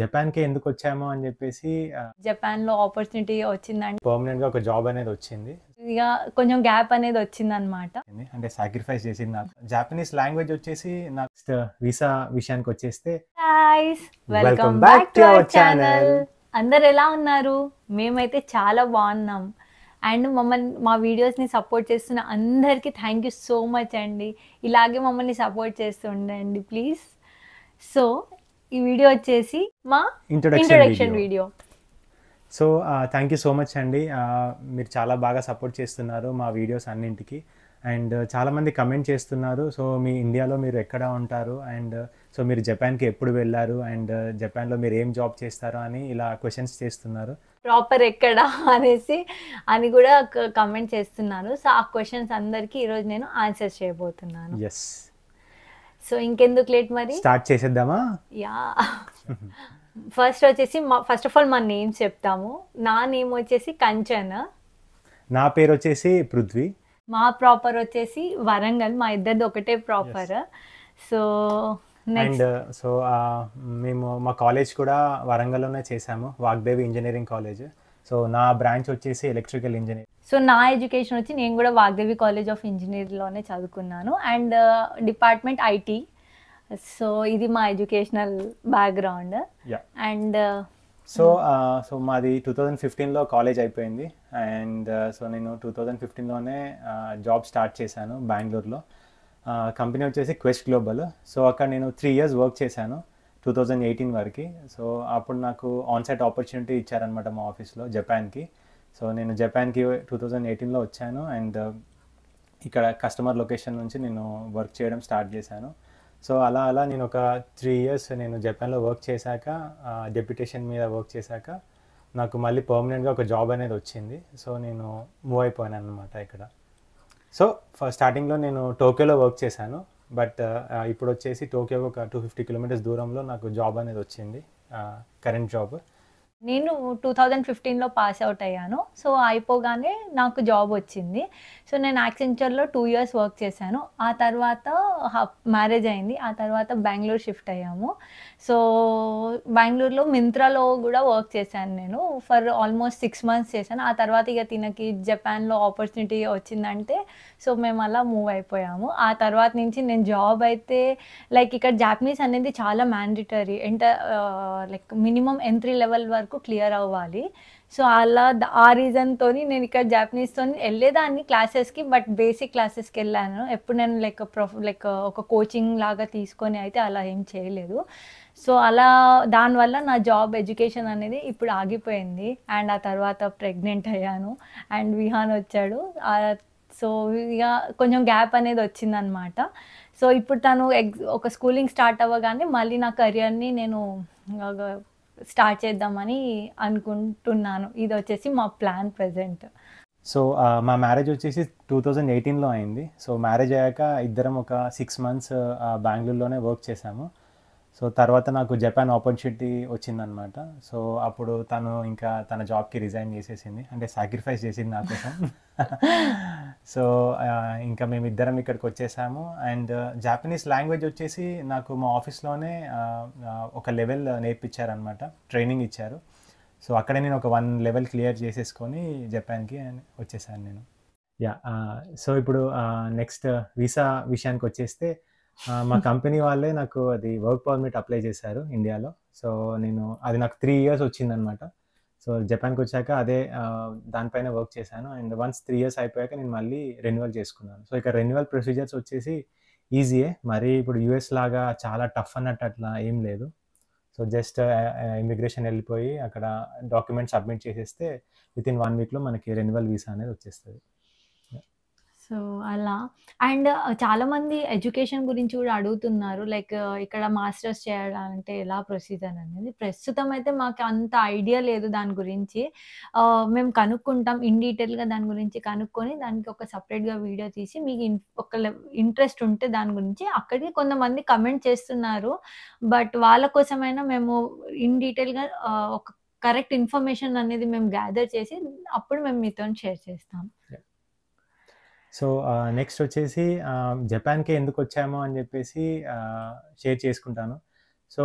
Japan కి ఎందుకు వచ్చాము అని చెప్పేసి జపాన్ లో ఆపర్చునిటీ వచ్చిందండి పర్మనెంట్ గా ఒక జాబ్ అనేది వచ్చింది ఇక కొంచెం గ్యాప్ అనేది వచ్చింది అనమాట అంటే సాక్రిఫైస్ చేసింది నాకు జాపనీస్ లాంగ్వేజ్ వచ్చేసి నెక్స్ట్ వీసా విషయానికి వచ్చేస్తే welcome back to our channel అందరు ఎలా ఉన్నారు మేమైతే చాలా బాగున్నాం అండ్ మమ్మల్ని మా వీడియోస్ని సపోర్ట్ చేస్తున్న అందరికీ థ్యాంక్ యూ సో మచ్ అండి ఇలాగే మమ్మల్ని సపోర్ట్ చేస్తుండండి ప్లీజ్ సో ఈ వీడియో వచ్చేసి మా introduction video so thank you so much అండి మీరు చాలా బాగా సపోర్ట్ చేస్తున్నారు మా వీడియోస్ అన్నింటికి అండ్ uh, చాలామంది కమెంట్ చేస్తున్నారు సో మీ ఇండియాలో మీరు ఎక్కడ ఉంటారు అండ్ సో uh, మీరు జపాన్కి ఎప్పుడు వెళ్ళారు అండ్ జపాన్లో uh, మీరు ఏం జాబ్ చేస్తారు అని ఇలా క్వశ్చన్స్ చేస్తున్నారు ప్రాపర్ ఎక్కడ అనేసి అని కూడా కమెంట్ చేస్తున్నారు సో ఆ క్వశ్చన్స్ అందరికీ ఈరోజు నేను ఆన్సర్ చేయబోతున్నాను ఎస్ సో ఇంకెందుకు లేట్ మరి స్టార్ట్ చేసేద్దామా యా ఫస్ట్ వచ్చేసి ఫస్ట్ ఆఫ్ ఆల్ మా నేమ్ చెప్తాము నా నేమ్ వచ్చేసి కంచన్ నా పేరు వచ్చేసి పృథ్వీ మా ప్రాపర్ వచ్చేసి వరంగల్ మా ఇద్దరిది ఒకటే ప్రాపర్ సో అండ్ సో మేము మా కాలేజ్ కూడా వరంగల్లోనే చేసాము వాగ్దేవి ఇంజనీరింగ్ కాలేజ్ సో నా బ్రాంచ్ వచ్చేసి ఎలక్ట్రికల్ ఇంజనీర్ సో నా ఎడ్యుకేషన్ వచ్చి నేను కూడా వాగ్దేవి కాలేజ్ ఆఫ్ ఇంజనీర్లోనే చదువుకున్నాను and uh, department IT so ఇది మా educational background and uh, so uh, so మాది టూ థౌజండ్ ఫిఫ్టీన్లో కాలేజ్ అయిపోయింది అండ్ సో నేను టూ థౌజండ్ ఫిఫ్టీన్లోనే జాబ్ స్టార్ట్ చేశాను బెంగళూరులో కంపెనీ వచ్చేసి క్వెస్ట్ గ్లోబల్ సో అక్కడ నేను త్రీ ఇయర్స్ వర్క్ చేశాను టూ థౌజండ్ ఎయిటీన్ వరకు సో అప్పుడు నాకు ఆన్సైట్ ఆపర్చునిటీ ఇచ్చారనమాట మా ఆఫీస్లో జపాన్కి సో నేను జపాన్కి టూ థౌజండ్ ఎయిటీన్లో వచ్చాను అండ్ ఇక్కడ కస్టమర్ లొకేషన్ నుంచి నేను వర్క్ చేయడం స్టార్ట్ చేశాను సో అలా అలా నేను ఒక త్రీ ఇయర్స్ నేను జపాన్లో వర్క్ చేశాక డెప్యుటేషన్ మీద వర్క్ చేశాక నాకు మళ్ళీ పర్మనెంట్గా ఒక జాబ్ అనేది వచ్చింది సో నేను మూవ్ అయిపోయాను అనమాట ఇక్కడ సో స్టార్టింగ్లో నేను టోక్యోలో వర్క్ చేశాను బట్ ఇప్పుడు వచ్చేసి టోక్యో ఒక టూ ఫిఫ్టీ కిలోమీటర్స్ దూరంలో నాకు జాబ్ అనేది వచ్చింది కరెంట్ జాబ్ నేను టూ థౌజండ్ ఫిఫ్టీన్లో పాస్ అవుట్ అయ్యాను సో అయిపోగానే నాకు జాబ్ వచ్చింది సో నేను యాక్సెంచర్లో టూ ఇయర్స్ వర్క్ చేశాను ఆ తర్వాత మ్యారేజ్ అయింది ఆ తర్వాత బెంగళూరు షిఫ్ట్ అయ్యాము సో బెంగళూరులో మింత్రాలో కూడా వర్క్ చేశాను నేను ఫర్ ఆల్మోస్ట్ సిక్స్ మంత్స్ చేశాను ఆ తర్వాత ఇక తినకి జపాన్లో ఆపర్చునిటీ వచ్చిందంటే సో మేము అలా మూవ్ అయిపోయాము ఆ తర్వాత నుంచి నేను జాబ్ అయితే లైక్ ఇక్కడ జాపనీస్ అనేది చాలా మ్యాండేటరీ ఎంత లైక్ మినిమం ఎంట్రీ లెవెల్ వరకు నాకు క్లియర్ అవ్వాలి సో అలా ఆ రీజన్తో నేను ఇక్కడ జాపనీస్తో వెళ్ళేదాన్ని క్లాసెస్కి బట్ బేసిక్ క్లాసెస్కి వెళ్ళాను ఎప్పుడు నేను లైక్ ప్రొఫ్ లైక్ ఒక కోచింగ్ లాగా తీసుకొని అయితే అలా ఏం చేయలేదు సో అలా దానివల్ల నా జాబ్ ఎడ్యుకేషన్ అనేది ఇప్పుడు ఆగిపోయింది అండ్ ఆ తర్వాత ప్రెగ్నెంట్ అయ్యాను అండ్ విహాన్ వచ్చాడు సో ఇక కొంచెం గ్యాప్ అనేది వచ్చిందనమాట సో ఇప్పుడు తను ఎగ్ ఒక స్కూలింగ్ స్టార్ట్ అవ్వగానే మళ్ళీ నా కెరియర్ని నేను స్టార్ట్ చేద్దామని అనుకుంటున్నాను ఇది వచ్చేసి మా ప్లాన్ ప్రజెంట్ సో మా మ్యారేజ్ వచ్చేసి టూ థౌజండ్ ఎయిటీన్లో అయింది సో మ్యారేజ్ అయ్యాక ఇద్దరం ఒక సిక్స్ మంత్స్ బెంగళూరులోనే వర్క్ చేశాము సో తర్వాత నాకు జపాన్ ఆపర్చునిటీ వచ్చిందనమాట సో అప్పుడు తను ఇంకా తన జాబ్కి రిజైన్ చేసేసింది అంటే సాక్రిఫైస్ చేసింది నా కోసం సో ఇంకా మేము ఇద్దరం ఇక్కడికి వచ్చేసాము అండ్ జాపనీస్ లాంగ్వేజ్ వచ్చేసి నాకు మా ఆఫీస్లోనే ఒక లెవెల్ నేర్పించారనమాట ట్రైనింగ్ ఇచ్చారు సో అక్కడే నేను ఒక వన్ లెవెల్ క్లియర్ చేసేసుకొని జపాన్కి వచ్చేసాను నేను యా సో ఇప్పుడు నెక్స్ట్ వీసా విషయానికి వచ్చేస్తే మా కంపెనీ వాళ్ళే నాకు అది వర్క్ పర్మిట్ అప్లై చేశారు ఇండియాలో సో నేను అది నాకు త్రీ ఇయర్స్ వచ్చిందనమాట సో జపాన్కి వచ్చాక అదే దానిపైన వర్క్ చేశాను అండ్ వన్స్ త్రీ ఇయర్స్ అయిపోయాక నేను మళ్ళీ రెన్యువల్ చేసుకున్నాను సో ఇక రెన్యువల్ ప్రొసీజర్స్ వచ్చేసి ఈజీయే మరి ఇప్పుడు యూఎస్ లాగా చాలా టఫ్ అన్నట్టు అట్లా ఏం లేదు సో జస్ట్ ఇమిగ్రేషన్ వెళ్ళిపోయి అక్కడ డాక్యుమెంట్ సబ్మిట్ చేసేస్తే విత్ ఇన్ వన్ వీక్లో మనకి రెన్యువల్ వీసా అనేది వచ్చేస్తుంది సో అలా అండ్ చాలామంది ఎడ్యుకేషన్ గురించి కూడా అడుగుతున్నారు లైక్ ఇక్కడ మాస్టర్స్ చేయాలంటే ఎలా ప్రొసీజర్ అనేది ప్రస్తుతం అయితే మాకు అంత ఐడియా లేదు దాని గురించి మేము కనుక్కుంటాం ఇన్ డీటెయిల్గా దాని గురించి కనుక్కొని దానికి ఒక సపరేట్గా వీడియో తీసి మీకు ఒక ఇంట్రెస్ట్ ఉంటే దాని గురించి అక్కడికి కొంతమంది కమెంట్ చేస్తున్నారు బట్ వాళ్ళ కోసమైనా మేము ఇన్ డీటెయిల్గా ఒక కరెక్ట్ ఇన్ఫర్మేషన్ అనేది మేము గ్యాదర్ చేసి అప్పుడు మేము మీతో షేర్ చేస్తాం సో నెక్స్ట్ వచ్చేసి జపాన్కే ఎందుకు వచ్చామో అని చెప్పేసి షేర్ చేసుకుంటాను సో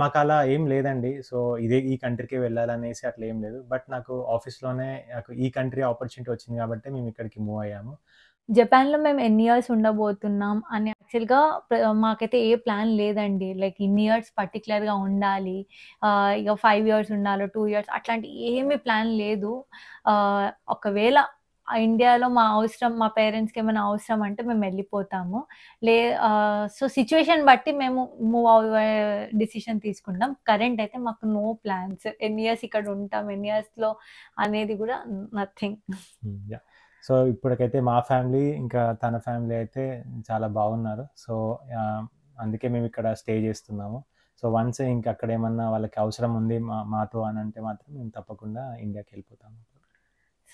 మాకు అలా ఏం లేదండి సో ఇదే ఈ కంట్రీకే వెళ్ళాలనేసి అట్లా ఏం లేదు బట్ నాకు ఆఫీస్లోనే నాకు ఈ కంట్రీ ఆపర్చునిటీ వచ్చింది కాబట్టి మేము ఇక్కడికి మూవ్ అయ్యాము జపాన్లో మేము ఎన్ని ఇయర్స్ ఉండబోతున్నాం అని యాక్చువల్గా మాకైతే ఏ ప్లాన్ లేదండి లైక్ ఇన్ని ఇయర్స్ పర్టికులర్గా ఉండాలి ఇక ఫైవ్ ఇయర్స్ ఉండాలి టూ ఇయర్స్ అట్లాంటి ఏమీ ప్లాన్ లేదు ఒకవేళ ఇండియాలో మా అవసరం మా పేరెంట్స్కి ఏమైనా అవసరం అంటే మేము వెళ్ళిపోతాము లే సో సిచ్యువేషన్ బట్టి మేము మూవ్ అవే డిసిషన్ తీసుకుంటాం కరెంట్ అయితే మాకు నో ప్లాన్స్ ఎన్ని ఇయర్స్ ఇక్కడ ఉంటాం ఎన్ని ఇయర్స్లో అనేది కూడా నథింగ్ సో hmm, ఇప్పటికైతే మా ఫ్యామిలీ ఇంకా తన ఫ్యామిలీ అయితే చాలా బాగున్నారు సో అందుకే మేము ఇక్కడ స్టే చేస్తున్నాము సో వన్స్ ఇంకా అక్కడ ఏమన్నా వాళ్ళకి అవసరం ఉంది మా మాతో అని అంటే మాత్రం మేము తప్పకుండా ఇండియాకి వెళ్ళిపోతాము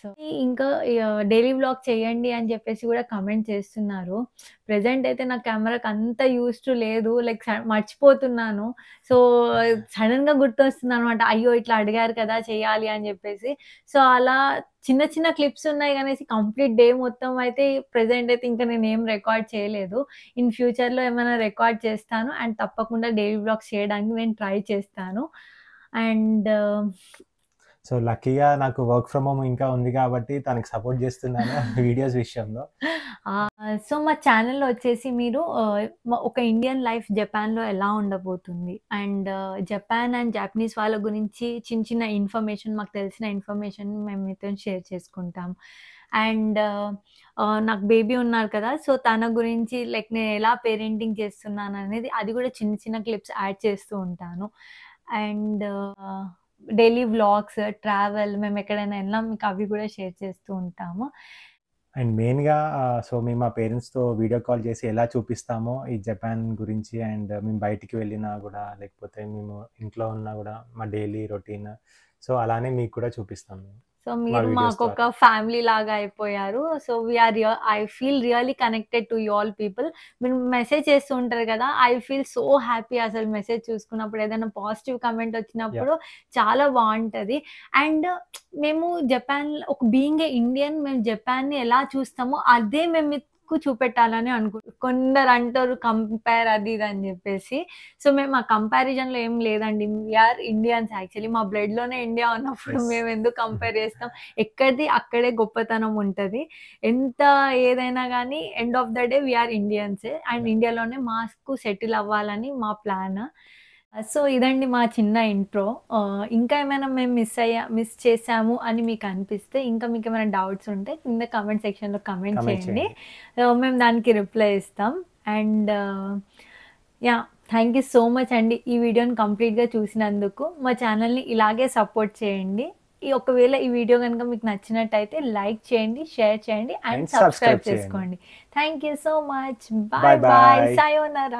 సో ఇంకా డైలీ బ్లాగ్ చేయండి అని చెప్పేసి కూడా కమెంట్ చేస్తున్నారు ప్రజెంట్ అయితే నా కెమెరాకి అంత టు లేదు లైక్ మర్చిపోతున్నాను సో సడన్ గా గుర్తొస్తుంది అనమాట అయ్యో ఇట్లా అడిగారు కదా చేయాలి అని చెప్పేసి సో అలా చిన్న చిన్న క్లిప్స్ ఉన్నాయి కానీ కంప్లీట్ డే మొత్తం అయితే ప్రజెంట్ అయితే ఇంకా నేను ఏం రికార్డ్ చేయలేదు ఇన్ ఫ్యూచర్ లో ఏమైనా రికార్డ్ చేస్తాను అండ్ తప్పకుండా డైలీ బ్లాగ్స్ చేయడానికి నేను ట్రై చేస్తాను అండ్ సో లక్కీగా నాకు వర్క్ ఫ్రమ్ హోమ్ ఇంకా ఉంది కాబట్టి తనకి సపోర్ట్ చేస్తున్నాను వీడియోస్ విషయంలో సో మా ఛానల్లో వచ్చేసి మీరు ఒక ఇండియన్ లైఫ్ జపాన్లో ఎలా ఉండబోతుంది అండ్ జపాన్ అండ్ జాపనీస్ వాళ్ళ గురించి చిన్న చిన్న ఇన్ఫర్మేషన్ మాకు తెలిసిన ఇన్ఫర్మేషన్ మేము మీతో షేర్ చేసుకుంటాం అండ్ నాకు బేబీ ఉన్నారు కదా సో తన గురించి లైక్ నేను ఎలా పేరెంటింగ్ చేస్తున్నాను అనేది అది కూడా చిన్న చిన్న క్లిప్స్ యాడ్ చేస్తూ ఉంటాను అండ్ డైలీ వ్లాగ్స్ ట్రావెల్ మేము ఎక్కడైనా వెళ్ళాం మీకు అవి కూడా షేర్ చేస్తూ ఉంటాము అండ్ మెయిన్గా సో మేము మా పేరెంట్స్తో వీడియో కాల్ చేసి ఎలా చూపిస్తామో ఈ జపాన్ గురించి అండ్ మేము బయటికి వెళ్ళినా కూడా లేకపోతే మేము ఇంట్లో ఉన్నా కూడా మా డైలీ రొటీన్ సో అలానే మీకు కూడా చూపిస్తాం మేము సో మీరు మాకు ఒక ఫ్యామిలీ లాగా అయిపోయారు so we are I feel really connected to all people మీరు మెసేజ్ చేస్తూ ఉంటారు కదా ఐ ఫీల్ సో హ్యాపీ అసలు మెసేజ్ చూసుకున్నప్పుడు ఏదైనా పాజిటివ్ కమెంట్ వచ్చినప్పుడు చాలా బాగుంటది అండ్ మేము జపాన్ ఒక బీయింగ్ ఏ ఇండియన్ మేము జపాన్ని ఎలా చూస్తామో అదే మేము ఎక్కువ చూపెట్టాలని అనుకు కొందరు అంటారు కంపేర్ అది ఇది అని చెప్పేసి సో మేము ఆ లో ఏం లేదండి వీఆర్ ఇండియన్స్ యాక్చువల్లీ మా బ్లడ్ లోనే ఇండియా ఉన్నప్పుడు మేము ఎందుకు కంపేర్ చేస్తాం ఎక్కడిది అక్కడే గొప్పతనం ఉంటుంది ఎంత ఏదైనా కానీ end of the day we are ఇండియన్సే అండ్ ఇండియాలోనే మాస్క్ సెటిల్ అవ్వాలని మా ప్లాన్ సో ఇదండి మా చిన్న ఇంట్రో ఇంకా ఏమైనా మేము మిస్ అయ్యా మిస్ చేసాము అని మీకు అనిపిస్తే ఇంకా మీకు ఏమైనా డౌట్స్ ఉంటే కింద కామెంట్ సెక్షన్లో కమెంట్ చేయండి మేము దానికి రిప్లై ఇస్తాం and yeah thank you so much అండి ఈ వీడియోని కంప్లీట్గా చూసినందుకు మా ఛానల్ని ఇలాగే సపోర్ట్ చేయండి ఈ ఒకవేళ ఈ వీడియో కనుక మీకు నచ్చినట్టయితే లైక్ చేయండి షేర్ చేయండి అండ్ సబ్స్క్రైబ్ చేసుకోండి thank you so much bye bye సాయోనరా